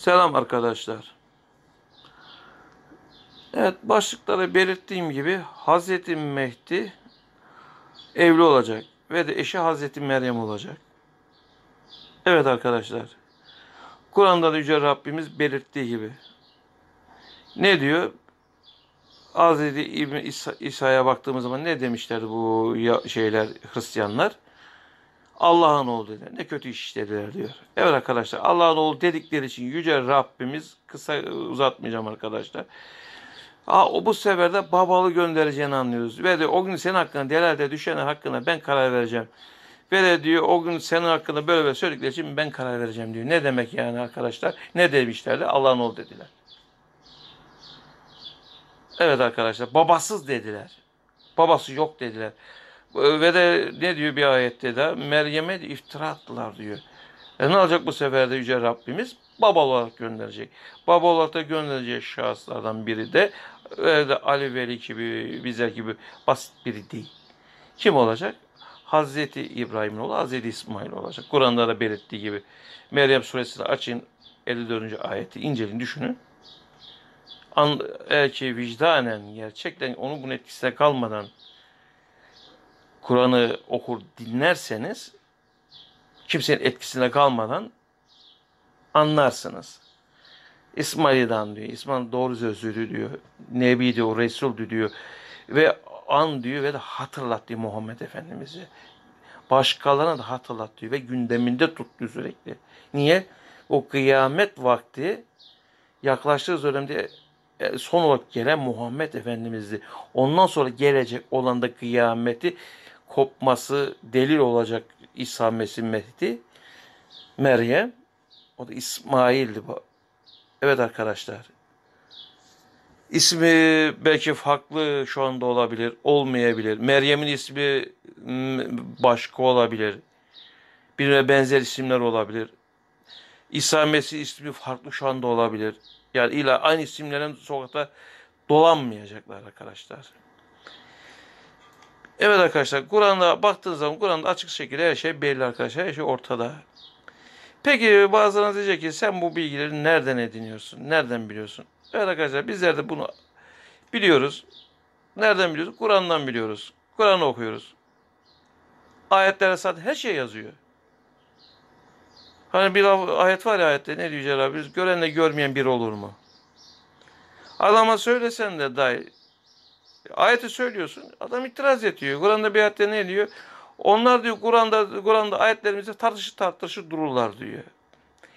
Selam arkadaşlar. Evet başlıklara belirttiğim gibi Hazreti Mehdi evli olacak ve de eşi Hazreti Meryem olacak. Evet arkadaşlar. Kur'an'da da Yüce Rabbimiz belirttiği gibi. Ne diyor? Hazreti İsa'ya İsa baktığımız zaman ne demişler bu şeyler Hristiyanlar? Allah'ın oğlu dediler. Ne kötü iş işlediler diyor. Evet arkadaşlar Allah'ın oğlu dedikleri için yüce Rabbimiz kısa uzatmayacağım arkadaşlar. Aa, o bu sefer de babalı göndereceğini anlıyoruz. Ve de o gün senin hakkında delerde düşenin hakkında ben karar vereceğim. Ve de diyor o gün senin hakkında böyle böyle söyledikleri için ben karar vereceğim diyor. Ne demek yani arkadaşlar? Ne demişlerdi? Allah'ın oğlu dediler. Evet arkadaşlar babasız dediler. Babası yok dediler. Ee, ve de ne diyor bir ayette de Meryem'e iftira attılar diyor. E ne olacak bu sefer de Yüce Rabbimiz? Baba olarak gönderecek. Baba olarak da gönderecek şahıslardan biri de, e, de Ali Veli gibi, bizler gibi basit biri değil. Kim olacak? Hazreti İbrahim'in oğlu Hazreti İsmail olacak. Kur'an'da da belirttiği gibi. Meryem suresini açın 54. ayeti inceleyin düşünün. An, eğer ki vicdanen gerçekten onu bunun etkisine kalmadan Kur'an'ı okur dinlerseniz kimsenin etkisine kalmadan anlarsınız. İsmail'dan diyor. İsmail doğru sözlü diyor. Nebi diyor, Resul diyor. Ve an diyor ve de hatırlat diyor Muhammed Efendimiz'i. Başkalarına da hatırlat diyor ve gündeminde tut diyor sürekli. Niye? O kıyamet vakti yaklaştığı dönemde e, son olarak gelen Muhammed Efendimiz'di. Ondan sonra gelecek olan da kıyameti kopması delil olacak İsa Mesih Mehdi. Meryem. O da İsmail'di. Evet arkadaşlar. İsmi belki farklı şu anda olabilir, olmayabilir. Meryem'in ismi başka olabilir. Birine benzer isimler olabilir. İsa Mesih ismi farklı şu anda olabilir. Yani illa aynı isimlerin sokakta dolanmayacaklar arkadaşlar. Evet arkadaşlar Kur'an'da baktığınız zaman Kur'an'da açık şekilde her şey belli arkadaşlar. Her şey ortada. Peki bazılarınız diyecek ki sen bu bilgileri nereden ediniyorsun? Nereden biliyorsun? Evet arkadaşlar bizler de bunu biliyoruz. Nereden biliyoruz? Kur'an'dan biliyoruz. Kur'an'ı okuyoruz. Ayetlere zaten her şey yazıyor. Hani bir ayet var ya ayette ne diyor Rabbimiz? Görenle görmeyen bir olur mu? Adama söylesen de dahi Ayeti söylüyorsun. Adam itiraz ediyor. Kur'an'da bir ayette ne diyor? Onlar diyor Kur'an'da Kur'an'da ayetlerimizi tartışır tartışır dururlar diyor.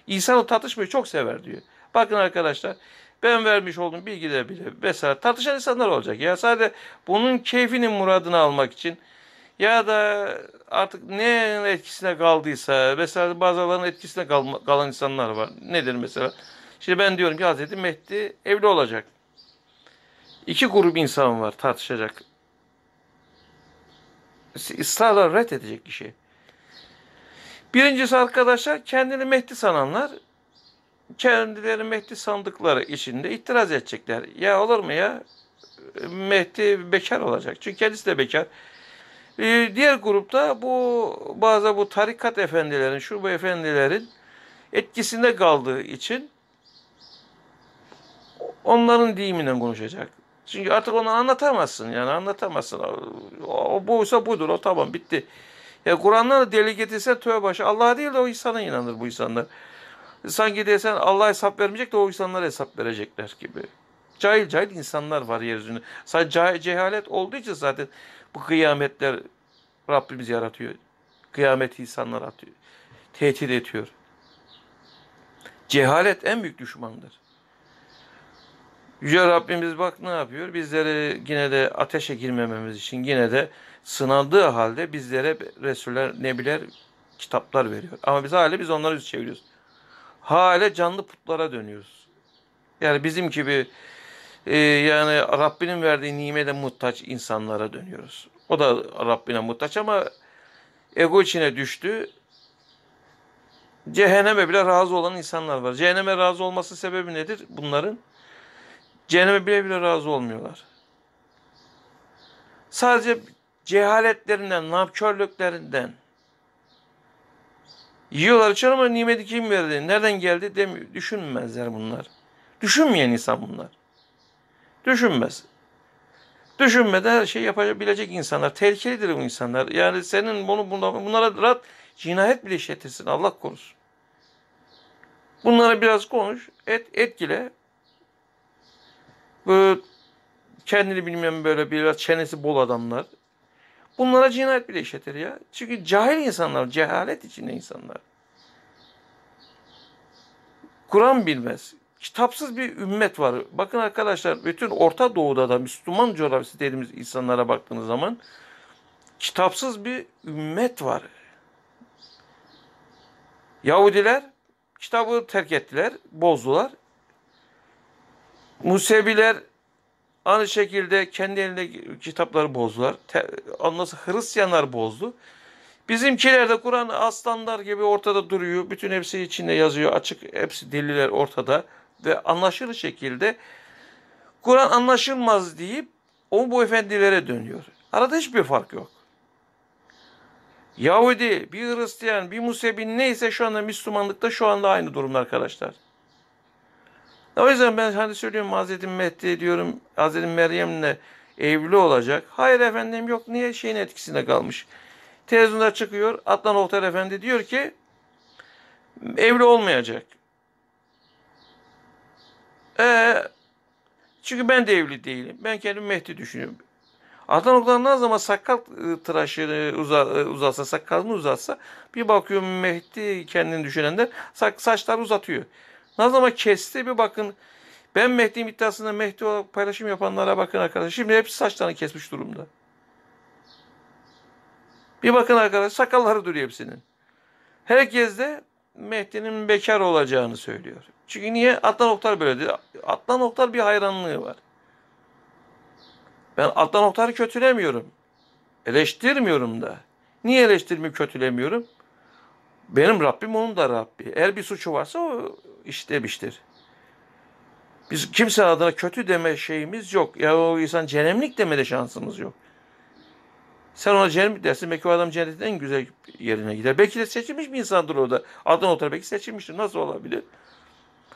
İnsan o tartışmayı çok sever diyor. Bakın arkadaşlar ben vermiş olduğum bilgiler bile vesaire tartışan insanlar olacak. Ya sadece bunun keyfinin muradını almak için ya da artık ne etkisine kaldıysa mesela bazılarının etkisine kalan insanlar var. Nedir mesela? Şimdi ben diyorum ki Hazreti Mehdi evli olacak. İki grup insan var tartışacak. Israrla ret edecek kişi. Birincisi arkadaşlar kendini Mehdi sananlar kendilerini Mehdi sandıkları içinde itiraz edecekler. Ya olur mu ya? Mehdi bekar olacak. Çünkü kendisi de bekar. Ee, diğer grupta bu bazı bu tarikat efendilerin, şu bu efendilerin etkisinde kaldığı için onların deyiminden konuşacak. Çünkü artık onu anlatamazsın yani anlatamazsın. O, o buysa budur o tamam bitti. Ya Kur'an'dan da deli getirse tövbe başı. Allah'a değil de o insana inanır bu insanlar. Sanki desen Allah hesap vermeyecek de o insanlara hesap verecekler gibi. Cahil cahil insanlar var yeryüzünde. Sadece cehalet olduğu için zaten bu kıyametler Rabbimiz yaratıyor. Kıyameti insanlar atıyor. Tehdit ediyor. Cehalet en büyük düşmandır. Yüce Rabbimiz bak ne yapıyor? Bizleri yine de ateşe girmememiz için yine de sınandığı halde bizlere Resuller, Nebiler kitaplar veriyor. Ama biz hala biz onları yüz çeviriyoruz. Hala canlı putlara dönüyoruz. Yani bizim gibi e, yani Rabbinin verdiği nimete muhtaç insanlara dönüyoruz. O da Rabbine muhtaç ama ego içine düştü. Cehenneme bile razı olan insanlar var. Cehenneme razı olması sebebi nedir bunların? Cehenneme bile bile razı olmuyorlar. Sadece cehaletlerinden, namkörlüklerinden yiyorlar için ama nimeti kim verdi, nereden geldi demiyor. Düşünmezler bunlar. Düşünmeyen insan bunlar. Düşünmez. Düşünmeden her şey yapabilecek insanlar. Tehlikelidir bu insanlar. Yani senin bunu bunlara rahat cinayet bile işletirsin Allah korusun. Bunlara biraz konuş, et, etkile, Böyle kendini bilmeyen böyle biraz çenesi bol adamlar. Bunlara cinayet bile işletir ya. Çünkü cahil insanlar, cehalet içinde insanlar. Kur'an bilmez. Kitapsız bir ümmet var. Bakın arkadaşlar bütün Orta Doğu'da da Müslüman coğrafyası dediğimiz insanlara baktığınız zaman kitapsız bir ümmet var. Yahudiler kitabı terk ettiler, bozdular. Musebiler aynı şekilde kendi elinde kitapları bozdular. Te, Hristiyanlar bozdu. Bizimkiler de Kur'an aslanlar gibi ortada duruyor. Bütün hepsi içinde yazıyor. Açık hepsi deliller ortada. Ve anlaşılır şekilde Kur'an anlaşılmaz deyip o bu efendilere dönüyor. Arada hiçbir fark yok. Yahudi, bir Hristiyan, bir Musebi neyse şu anda Müslümanlıkta şu anda aynı durumda arkadaşlar. O yüzden ben hani söylüyorum Hazreti Mehdi diyorum Hazreti Meryem'le evli olacak. Hayır efendim yok niye şeyin etkisine kalmış. Televizyonda çıkıyor Adnan Oktar Efendi diyor ki evli olmayacak. Ee, çünkü ben de evli değilim. Ben kendimi Mehdi düşünüyorum. Adnan Oktar ne zaman sakal e, tıraşını e, uzatsa, sakalını uzatsa bir bakıyorum Mehdi kendini düşünenler saçlar uzatıyor. Nazım ama kesti bir bakın. Ben Mehdi'nin iddiasında Mehdi olarak paylaşım yapanlara bakın arkadaşlar. Şimdi hepsi saçlarını kesmiş durumda. Bir bakın arkadaşlar sakalları duruyor hepsinin. Herkes de Mehdi'nin bekar olacağını söylüyor. Çünkü niye? Adnan Oktar böyle dedi. Adnan Oktar bir hayranlığı var. Ben Adnan Oktar'ı kötülemiyorum. Eleştirmiyorum da. Niye eleştirmiyorum, kötülemiyorum? Benim Rabbim onun da Rabbi. Eğer bir suçu varsa o işlemiştir. Biz kimse adına kötü deme şeyimiz yok. Ya o insan cehennemlik deme de şansımız yok. Sen ona cehennemlik dersin. Belki o adam cennetin en güzel yerine gider. Belki de seçilmiş bir insandır o da. Adına otur. belki seçilmiştir. Nasıl olabilir?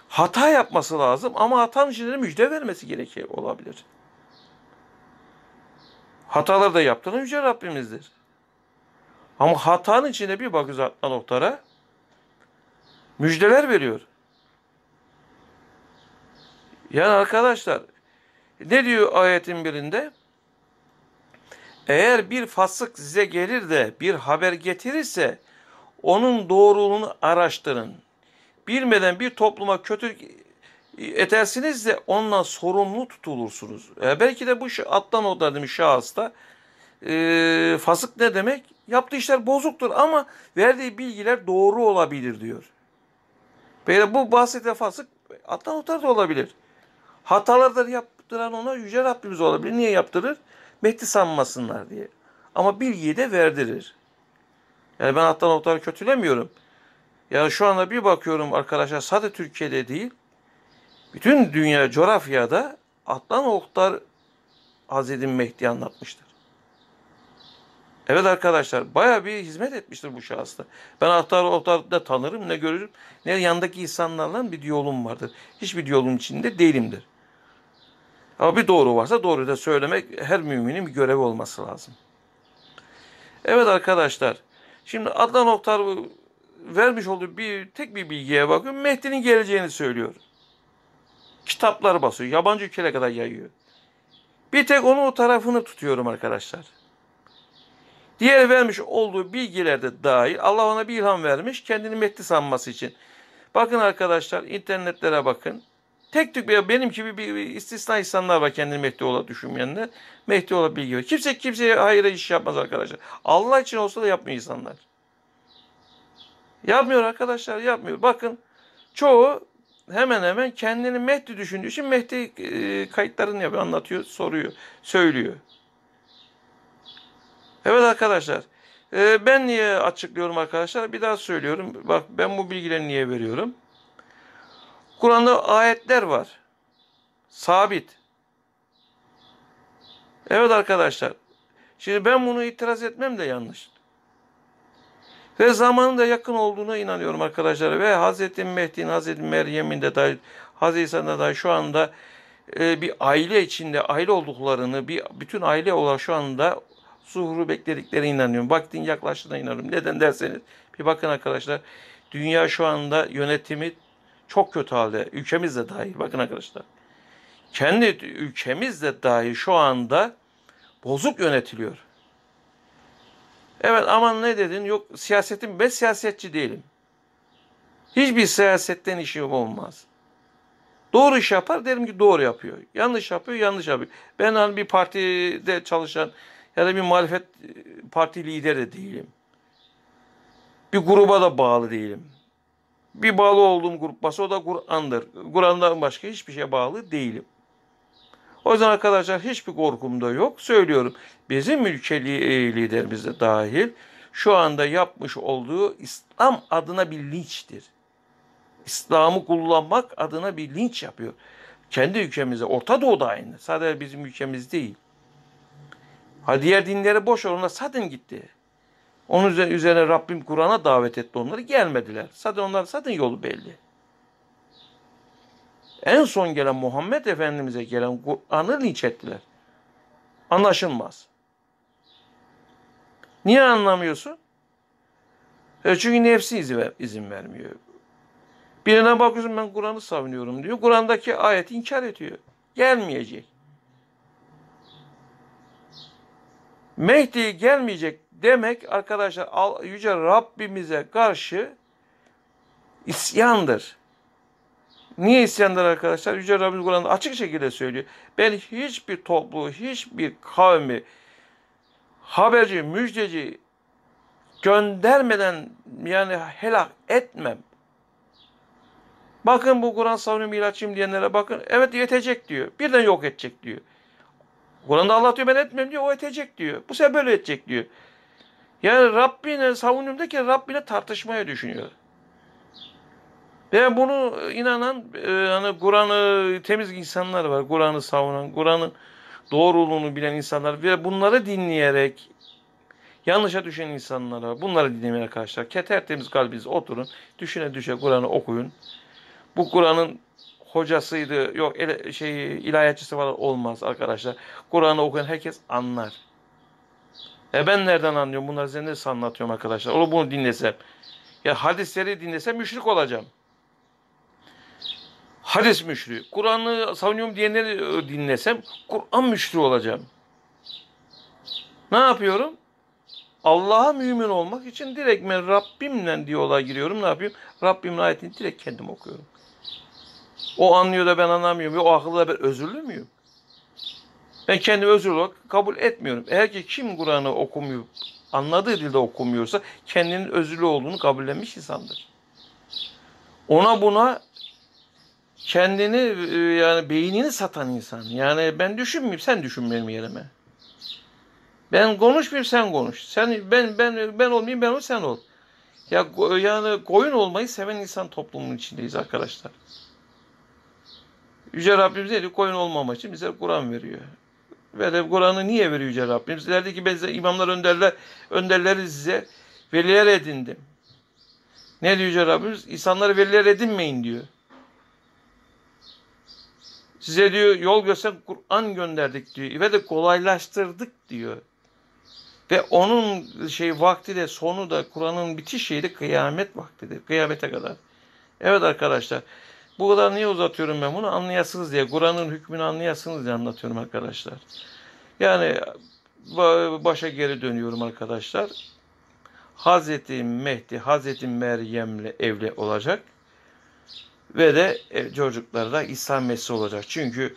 Hata yapması lazım ama hatanın içinde müjde vermesi gerekiyor olabilir. Hataları da yaptığını Yüce Rabbimizdir. Ama hatanın içinde bir bakıyoruz noktara, müjdeler veriyor. Yani arkadaşlar ne diyor ayetin birinde? Eğer bir fasık size gelir de bir haber getirirse onun doğruluğunu araştırın. Bilmeden bir topluma kötü etersiniz de ondan sorumlu tutulursunuz. E belki de bu attan o da demiş şahısta. E, fasık ne demek? Yaptığı işler bozuktur ama verdiği bilgiler doğru olabilir diyor. Böyle bu bahsede fasık attan otar da olabilir. Hatalardır yaptıran ona Yüce Rabbimiz olabilir. Niye yaptırır? Mehdi sanmasınlar diye. Ama bilgiyi de verdirir. Yani ben hatta notları kötülemiyorum. Yani şu anda bir bakıyorum arkadaşlar sadece Türkiye'de değil, bütün dünya coğrafyada Atlan Oktar Hazreti Mehdi anlatmıştır. Evet arkadaşlar baya bir hizmet etmiştir bu şahısta. Ben Ahtar Oktar'ı da tanırım ne görürüm ne yandaki insanlarla bir yolum vardır. Hiçbir yolum içinde değilimdir. Ama bir doğru varsa doğruyu da söylemek her müminin bir görevi olması lazım. Evet arkadaşlar. Şimdi Adnan Oktar vermiş olduğu bir tek bir bilgiye bakıyor. Mehdi'nin geleceğini söylüyor. Kitaplar basıyor. Yabancı ülkelere kadar yayıyor. Bir tek onun o tarafını tutuyorum arkadaşlar. Diğer vermiş olduğu bilgilerde dahi Allah ona bir ilham vermiş kendini Mehdi sanması için. Bakın arkadaşlar internetlere bakın. Tek tük benim gibi bir, istisna insanlar var kendini Mehdi olarak düşünmeyenler. Mehdi olarak bilgi var. Kimse kimseye hayra iş yapmaz arkadaşlar. Allah için olsa da yapmıyor insanlar. Yapmıyor arkadaşlar yapmıyor. Bakın çoğu hemen hemen kendini Mehdi düşündüğü için Mehdi e, kayıtlarını yapıyor, anlatıyor, soruyor, söylüyor. Evet arkadaşlar. E, ben niye açıklıyorum arkadaşlar? Bir daha söylüyorum. Bak ben bu bilgileri niye veriyorum? Kur'an'da ayetler var. Sabit. Evet arkadaşlar. Şimdi ben bunu itiraz etmem de yanlış. Ve zamanın da yakın olduğuna inanıyorum arkadaşlar. Ve Hz. Mehdi'nin, Hz. Meryem'in de dahi, Hazreti İsa'nın da şu anda e, bir aile içinde, aile olduklarını, bir bütün aile olarak şu anda zuhuru beklediklerine inanıyorum. Vaktin yaklaştığına inanıyorum. Neden derseniz bir bakın arkadaşlar. Dünya şu anda yönetimi çok kötü halde. Ülkemizde dahi bakın arkadaşlar. Kendi ülkemizde dahi şu anda bozuk yönetiliyor. Evet aman ne dedin? Yok siyasetim ben siyasetçi değilim. Hiçbir siyasetten işim olmaz. Doğru iş yapar derim ki doğru yapıyor. Yanlış yapıyor yanlış yapıyor. Ben hani bir partide çalışan ya da bir muhalefet e, parti lideri de değilim. Bir gruba da bağlı değilim. Bir bağlı olduğum grup bası o da Kur'an'dır. Kur'an'dan başka hiçbir şeye bağlı değilim. O yüzden arkadaşlar hiçbir korkum da yok. Söylüyorum bizim ülkeli e, liderimiz de dahil şu anda yapmış olduğu İslam adına bir linçtir. İslam'ı kullanmak adına bir linç yapıyor. Kendi ülkemizde, Orta Doğu'da aynı. Sadece bizim ülkemiz değil. Ha diğer dinlere boş oruna Sadın gitti. Onun üzerine Rabbim Kur'an'a davet etti onları. Gelmediler. Zaten onlar zaten yolu belli. En son gelen Muhammed Efendimiz'e gelen Kur'an'ı linç ettiler. Anlaşılmaz. Niye anlamıyorsun? E çünkü nefsi izin vermiyor. Birine bakıyorsun ben Kur'an'ı savunuyorum diyor. Kur'an'daki ayeti inkar ediyor. Gelmeyecek. Mehdi gelmeyecek demek arkadaşlar Yüce Rabbimize karşı isyandır. Niye isyandır arkadaşlar? Yüce Rabbimiz Kur'an'da açık şekilde söylüyor. Ben hiçbir toplu, hiçbir kavmi haberci, müjdeci göndermeden yani helak etmem. Bakın bu Kur'an savunuyor ilaçım diyenlere bakın. Evet yetecek diyor. Birden yok edecek diyor. Kur'an'da Allah diyor ben etmem diyor. O yetecek diyor. Bu sefer böyle edecek diyor. Yani Rabbine savunuyorum derken Rabbine tartışmaya düşünüyor. Ve bunu inanan hani Kur'an'ı temiz insanlar var. Kur'an'ı savunan, Kur'an'ın doğruluğunu bilen insanlar ve bunları dinleyerek yanlışa düşen insanlara, bunları dinlemeye arkadaşlar. keter temiz kalbiniz oturun, düşüne düşe Kur'an'ı okuyun. Bu Kur'an'ın hocasıydı, yok şey ilahiyatçısı falan olmaz arkadaşlar. Kur'an'ı okuyan herkes anlar. E ben nereden anlıyorum? Bunları size nasıl anlatıyorum arkadaşlar? Onu bunu dinlesem. Ya hadisleri dinlesem müşrik olacağım. Hadis müşriği. Kur'an'ı savunuyorum diyenleri e, dinlesem Kur'an müşriği olacağım. Ne yapıyorum? Allah'a mümin olmak için direkt ben Rabbimle diyaloğa giriyorum. Ne yapıyorum? Rabbimin ayetini direkt kendim okuyorum. O anlıyor da ben anlamıyorum. O akıllı da ben özürlü müyüm? Ben kendi özür olarak kabul etmiyorum. Eğer ki kim Kur'an'ı okumuyor, anladığı dilde okumuyorsa kendinin özürlü olduğunu kabullenmiş insandır. Ona buna kendini e, yani beynini satan insan. Yani ben düşünmeyeyim sen düşün benim yerime. Ben konuşmayayım sen konuş. Sen ben ben ben olmayayım ben ol sen ol. Ya yani koyun olmayı seven insan toplumunun içindeyiz arkadaşlar. Yüce Rabbimiz dedi Koyun olmamak için bize Kur'an veriyor. Velev Kur'an'ı niye veriyor Yüce Rabbim? Sizlerde ki ben imamlar önderler, önderleri size veliler edindim. Ne diyor Yüce Rabbimiz? İnsanları veliler edinmeyin diyor. Size diyor yol gösteren Kur'an gönderdik diyor. Ve de kolaylaştırdık diyor. Ve onun şey vakti de sonu da Kur'an'ın bitiş şeyi de kıyamet vaktidir. Kıyamete kadar. Evet arkadaşlar. Bu kadar niye uzatıyorum ben bunu? Anlayasınız diye. Kur'an'ın hükmünü anlayasınız diye anlatıyorum arkadaşlar. Yani başa geri dönüyorum arkadaşlar. Hazreti Mehdi, Hazreti Meryem'le evli olacak. Ve de e, çocukları da İsa Mesih olacak. Çünkü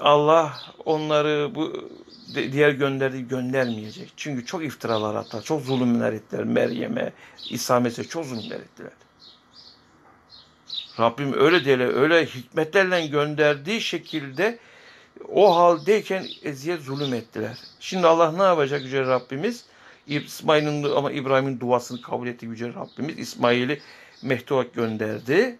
Allah onları bu diğer gönderdiği göndermeyecek. Çünkü çok iftiralar attılar, çok zulümler ettiler Meryem'e, İsa Mesih'e çok zulümler ettiler. Rabbim öyle diye öyle hikmetlerle gönderdiği şekilde o haldeyken eziyet zulüm ettiler. Şimdi Allah ne yapacak Yüce Rabbimiz? İsmail'in ama İbrahim'in duasını kabul etti Yüce Rabbimiz. İsmail'i mehtuba gönderdi.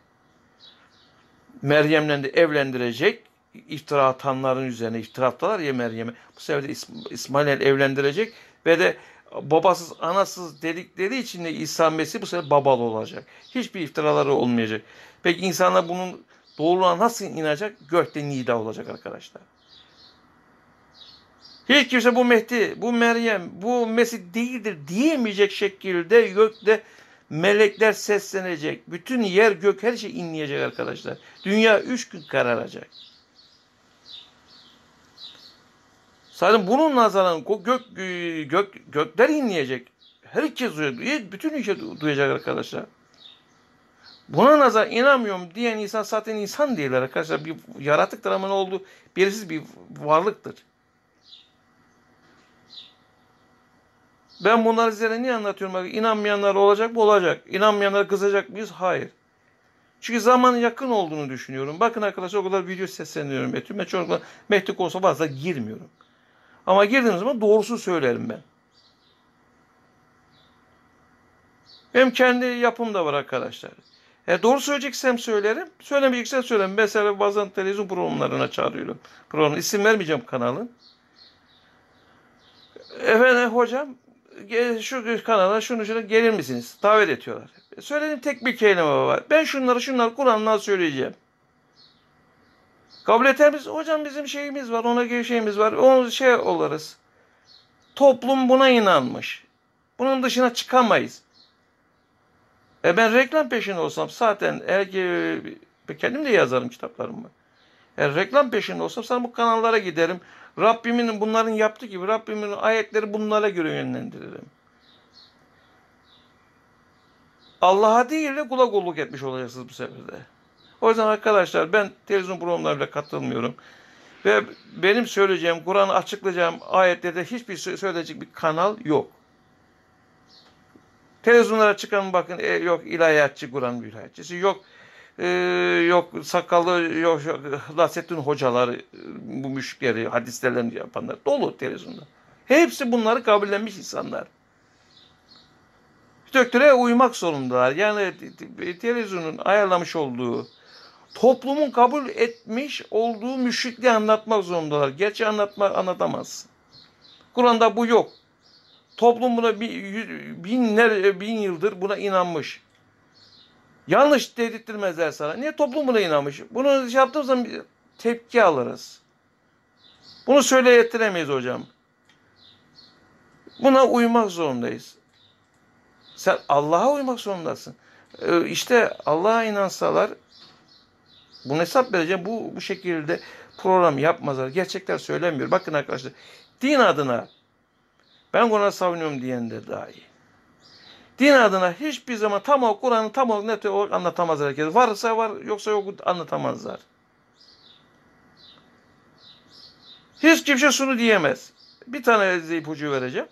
Meryem'le de evlendirecek. İftira atanların üzerine iftira attılar ya Meryem'e. Bu sefer de İsmail'le evlendirecek ve de babasız anasız dedikleri için de İsa Mesih bu sefer babalı olacak. Hiçbir iftiraları olmayacak. Peki insanlar bunun doğruluğuna nasıl inanacak? Gökte nida olacak arkadaşlar. Hiç kimse bu Mehdi, bu Meryem, bu Mesih değildir diyemeyecek şekilde gökte melekler seslenecek. Bütün yer, gök, her şey inleyecek arkadaşlar. Dünya üç gün kararacak. Sadece bunun nazaran gök, gök, gökler inleyecek. Herkes duyacak. Bütün ülke duyacak arkadaşlar. Buna nazar inanmıyorum diyen insan zaten insan değiller arkadaşlar. Bir yaratıktır ama ne oldu? Belirsiz bir varlıktır. Ben bunlar üzerine niye anlatıyorum? Bak, inanmayanlar olacak mı? Olacak. İnanmayanlar kızacak mıyız? Hayır. Çünkü zamanın yakın olduğunu düşünüyorum. Bakın arkadaşlar o kadar video sesleniyorum. Metin çocuklar mektik olsa fazla girmiyorum. Ama girdiğim zaman doğrusu söylerim ben. Hem kendi yapım da var arkadaşlar. E doğru söyleyeceksem söylerim. Söylemeyeceksem söylerim. Mesela bazen televizyon programlarına çağırıyorum. Program isim vermeyeceğim kanalın. Efendim hocam şu kanala şunu şunu gelir misiniz? Davet ediyorlar. E, söylediğim tek bir kelime var. Ben şunları şunları Kur'an'dan söyleyeceğim. Kabul eder misin? Hocam bizim şeyimiz var, ona göre şeyimiz var. Onu şey oluruz. Toplum buna inanmış. Bunun dışına çıkamayız. E ben reklam peşinde olsam zaten eğer ki kendim de yazarım kitaplarımı. Eğer reklam peşinde olsam sana bu kanallara giderim. Rabbimin bunların yaptığı gibi Rabbimin ayetleri bunlara göre yönlendiririm. Allah'a değil de kula kulluk etmiş olacaksınız bu sefer O yüzden arkadaşlar ben televizyon programlarına katılmıyorum. Ve benim söyleyeceğim, Kur'an'ı açıklayacağım ayetlerde hiçbir söyleyecek bir kanal yok. Televizyonlara çıkan bakın e, yok ilahiyatçı, Kur'an ilahiyatçısı yok e, yok sakallı yok, yok Nasrettin hocaları e, bu müşrikleri hadislerini yapanlar dolu televizyonda. Hepsi bunları kabullenmiş insanlar. Döktüre uymak zorundalar. Yani e, e, televizyonun ayarlamış olduğu toplumun kabul etmiş olduğu müşrikliği anlatmak zorundalar. Gerçi anlatma, anlatamaz. Kur'an'da bu yok. Toplum buna binler, bin yıldır buna inanmış. Yanlış dedirtmezler sana. Niye toplum buna inanmış? Bunu şey yaptığımız zaman tepki alırız. Bunu söyleyettiremeyiz hocam. Buna uymak zorundayız. Sen Allah'a uymak zorundasın. Ee, işte Allah'a inansalar bunu hesap vereceğim. Bu, bu şekilde program yapmazlar. Gerçekler söylemiyor. Bakın arkadaşlar din adına ben Kur'an'ı savunuyorum diyen de daha iyi. Din adına hiçbir zaman tam olarak Kur'an'ı tam olarak net olarak anlatamaz herkes. Varsa var, yoksa yok anlatamazlar. Hiç kimse şunu diyemez. Bir tane size ipucu vereceğim.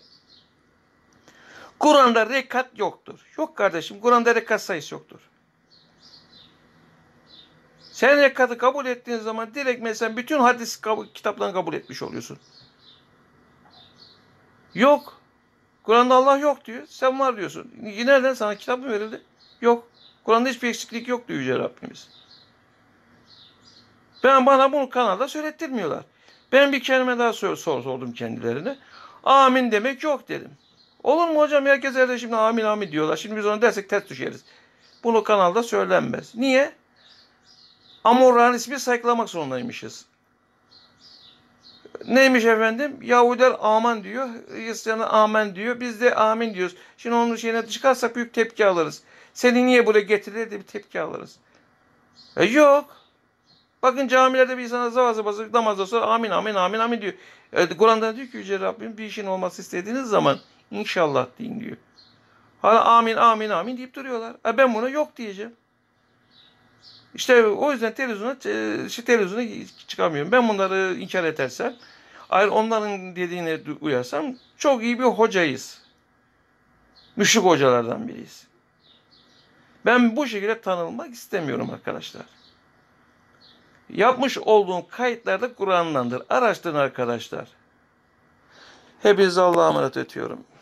Kur'an'da rekat yoktur. Yok kardeşim, Kur'an'da rekat sayısı yoktur. Sen rekatı kabul ettiğin zaman direkt mesela bütün hadis kitaplarını kabul etmiş oluyorsun. Yok. Kur'an'da Allah yok diyor. Sen var diyorsun. Nereden sana kitap mı verildi? Yok. Kur'an'da hiçbir eksiklik yok diyor Yüce Rabbimiz. Ben bana bunu kanalda söylettirmiyorlar. Ben bir kelime daha sor, sor, sordum kendilerine. Amin demek yok dedim. Olur mu hocam herkes evde şimdi amin amin diyorlar. Şimdi biz ona dersek ters düşeriz. Bunu kanalda söylenmez. Niye? Amorra'nın ismi saklamak zorundaymışız. Neymiş efendim? Yahudiler amen diyor. Hristiyanlar amen diyor. Biz de amin diyoruz. Şimdi onun şeyine çıkarsak büyük tepki alırız. Seni niye buraya getirdi? diye bir tepki alırız. E yok. Bakın camilerde bir insan zavazı basıp namazda sonra amin amin amin amin diyor. Evet, Kur'an'da diyor ki Yüce Rabbim bir işin olması istediğiniz zaman inşallah deyin diyor. Hala amin amin amin deyip duruyorlar. E ben buna yok diyeceğim. İşte o yüzden televizyona, e, işte televizyona çıkamıyorum. Ben bunları inkar etersem, ayrı onların dediğine uyarsam çok iyi bir hocayız. Müşrik hocalardan biriyiz. Ben bu şekilde tanınmak istemiyorum arkadaşlar. Yapmış olduğum kayıtlar da Kur'an'dandır. Araştırın arkadaşlar. Hepinize Allah'a emanet ediyorum.